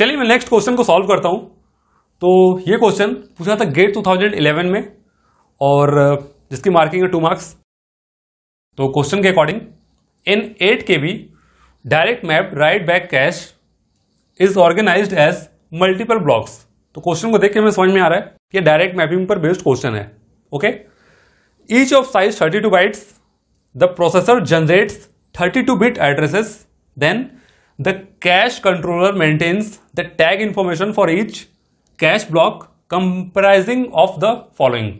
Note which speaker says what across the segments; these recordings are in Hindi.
Speaker 1: चलिए मैं नेक्स्ट क्वेश्चन को सॉल्व करता हूँ तो ये क्वेश्चन पूछा था गेट 2011 में और जिसकी मार्किंग है टू मार्क्स तो क्वेश्चन के according in eight K B direct map write back cache is organize as multiple blocks तो क्वेश्चन को देख के मैं समझ में आ रहा है कि डायरेक्ट मैपिंग पर बेस्ड क्वेश्चन है okay each of size thirty two bytes the processor generates thirty two bit addresses then the cache controller maintains the tag information for each cache block comprising of the following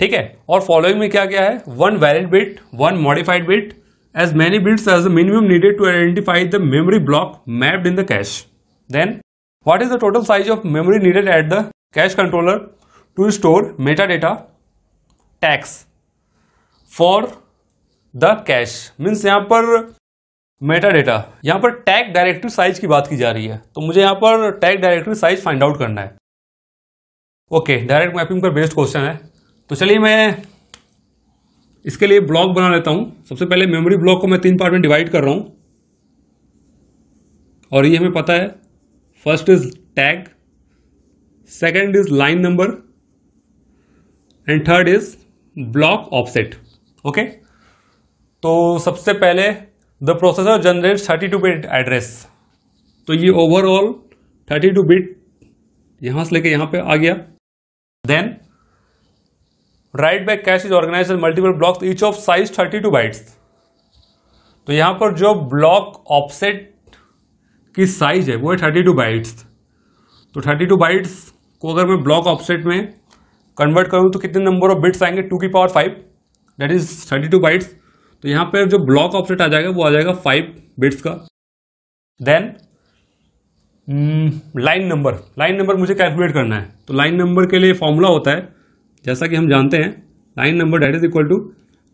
Speaker 1: ठीक है और फॉलोइंग में क्या क्या है one valid bit one modified bit as many bits as minimum needed to identify the memory block mapped in the cache then what is the total size of memory needed at the cache controller to store meta data tags for the cache means यहां पर मेटा डेटा यहाँ पर टैग डायरेक्टरी साइज की बात की जा रही है तो मुझे यहाँ पर tag directory size find out करना है ओके डायरेक्ट मैपिंग पर बेस्ड क्वेश्चन है तो चलिए मैं इसके लिए ब्लॉक बना लेता हूँ सबसे पहले मेमोरी ब्लॉक को मैं तीन पार्ट में डिवाइड कर रहा हूँ और ये हमें पता है first is tag second is line number and third is block offset okay तो सबसे पहले the processor generate thirty two bit address तो ये ओवरऑल थर्टी टू बिट यहाँ से लेके यहाँ पे आ गया then write back cache is organise multiple blocks each of size thirty two bytes तो यहाँ पर जो ब्लॉक ऑफसेट की साइज है वो है थर्टी टू बाइट्स तो थर्टी टू बाइट्स को अगर मैं ब्लॉक ऑफसेट में कन्वर्ट करूँ तो कितने नंबर ऑफ बिट्स आएंगे टू की power five that is thirty two bytes तो यहाँ पर जो ब्लॉक ऑफसेट आ जाएगा वो आ जाएगा फाइव बिट्स का then line number line number मुझे कैलकुलेट करना है तो लाइन नंबर के लिए फॉर्मूला होता है जैसा कि हम जानते हैं line number that is equal to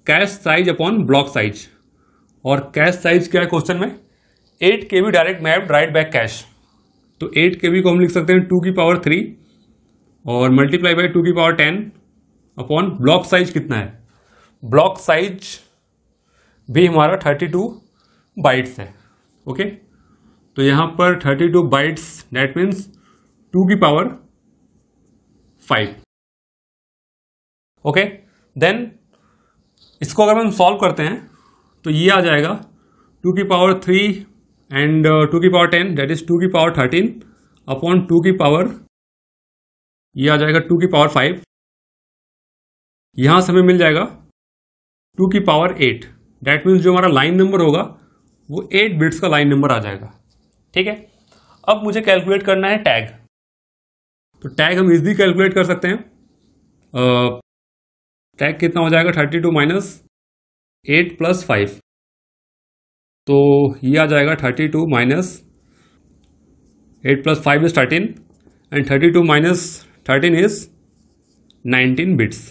Speaker 1: cache size upon block size और कैश साइज क्या है क्वेश्चन में eight K B direct map write back cache तो एट के बी को हम लिख सकते हैं टू की पावर थ्री और मल्टीप्लाई बाई टू की power ten upon block size कितना है ब्लॉक साइज भी हमारा थर्टी टू बाइट्स है ओके तो यहाँ पर thirty two bytes date means two की पावर फाइव ओके देन इसको अगर हम सॉल्व करते हैं तो ये आ जाएगा टू की पावर थ्री एंड टू की power ten that is two की पावर थर्टीन अपॉन टू की पावर ये आ जाएगा टू की पावर फाइव यहां से हमें मिल जाएगा टू की पावर एट दैट मीन्स जो हमारा लाइन नंबर होगा वो एट बिट्स का लाइन नंबर आ जाएगा ठीक है अब मुझे कैलकुलेट करना है टैग तो टैग हम इजली कैलकुलेट कर सकते हैं टैग कितना हो जाएगा thirty two minus eight plus five तो ये आ जाएगा thirty two minus eight plus five is thirteen and thirty two minus thirteen is nineteen bits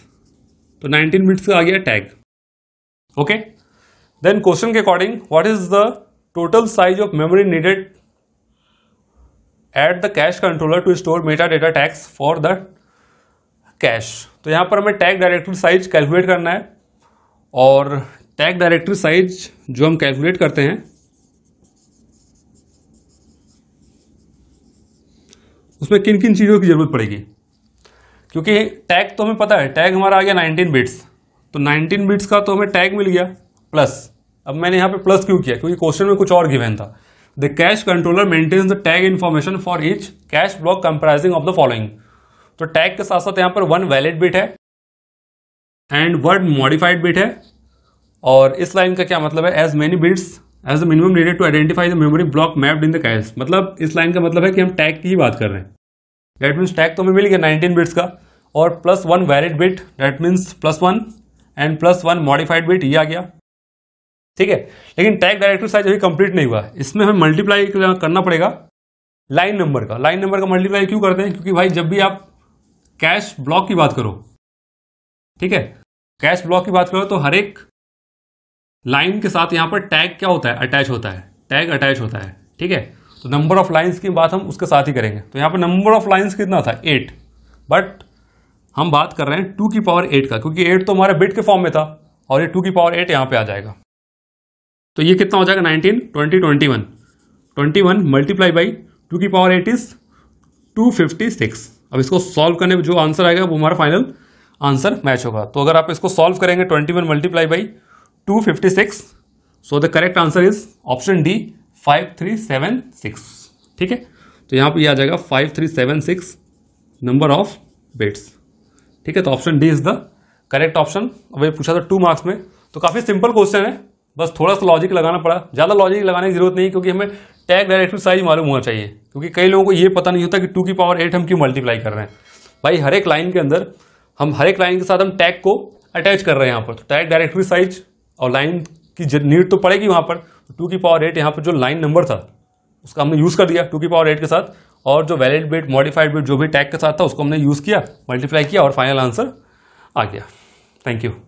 Speaker 1: तो नाइनटीन बिट्स का आ गया tag okay okay? Then question के according what is the total size of memory needed at the cache controller to store meta data tags for the cache तो यहाँ पर हमें टैग डायरेक्टरी साइज कैलकुलेट करना है और टैग डायरेक्टरी साइज जो हम कैलकुलेट करते हैं उसमें किन किन चीज़ों की ज़रूरत पड़ेगी क्योंकि टैग तो हमें पता है टैग हमारा आ गया 19 बिट्स तो 19 बिट्स का तो हमें टैग मिल गया प्लस अब मैंने यहाँ पे प्लस क्यों किया क्योंकि क्वेश्चन में कुछ और गिवन था the cache controller maintains the tag information for each cache block comprising of the following तो टैग के साथ साथ यहाँ पर वन वैलिड बिट है एंड वर्ड मॉडिफाइड बिट है और इस लाइन का क्या मतलब है as many bits as the minimum needed to identify the memory block mapped in the cache मतलब इस लाइन का मतलब है कि हम टैग की ही बात कर रहे हैं दैट मीन्स टैग तो हमें मिल गया नाइनटीन बिट्स का और plus one valid bit that means plus one and plus one modified bit ये आ गया ठीक है लेकिन टैग डायरेक्टिव साइज अभी कंप्लीट नहीं हुआ इसमें हमें मल्टीप्लाई करना पड़ेगा लाइन नंबर का लाइन नंबर का मल्टीप्लाई क्यों करते हैं क्योंकि भाई जब भी आप कैश ब्लॉक की बात करो ठीक है कैश ब्लॉक की बात करो तो हर एक लाइन के साथ यहाँ पर टैग क्या होता है अटैच होता है टैग अटैच होता है ठीक है तो नंबर ऑफ लाइन्स की बात हम उसके साथ ही करेंगे तो यहाँ पर नंबर ऑफ लाइन्स कितना था एट बट हम बात कर रहे हैं टू की पावर एट का क्योंकि एट तो हमारे बिट के फॉर्म में था और ये टू की पावर एट यहाँ पे आ जाएगा तो ये कितना हो जाएगा nineteen twenty twenty one twenty one multiply by two की power eight is two fifty six अब इसको सॉल्व करने में जो आंसर आएगा वो हमारा फाइनल आंसर मैच होगा तो अगर आप इसको सॉल्व करेंगे twenty one multiply by two fifty six so the correct answer is option D five three seven six ठीक है तो यहाँ पे ये यह आ जाएगा five three seven six number of bits ठीक है तो option D is the correct option अब ये पूछा था टू मार्क्स में तो काफ़ी सिंपल क्वेश्चन है बस थोड़ा सा लॉजिक लगाना पड़ा ज़्यादा लॉजिक लगाने की जरूरत नहीं क्योंकि हमें टैग डायरेक्टिव साइज मालूम होना चाहिए क्योंकि कई लोगों को ये पता नहीं होता कि टू की पावर एट हम क्यों मल्टीप्लाई कर रहे हैं भाई हर एक लाइन के अंदर हम हर एक लाइन के साथ हम टैग को अटैच कर रहे हैं यहाँ पर तो टैग डायरेक्टरी साइज और लाइन की नीड तो पड़ेगी वहाँ पर टू तो की पावर एट यहाँ पर जो लाइन नंबर था उसका हमने यूज़ कर दिया टू की पावर एट के साथ और जो वैलिड बेट मॉडिफाइड बेट जो भी टैग के साथ था उसको हमने यूज़ किया मल्टीप्लाई किया और फाइनल आंसर आ गया थैंक यू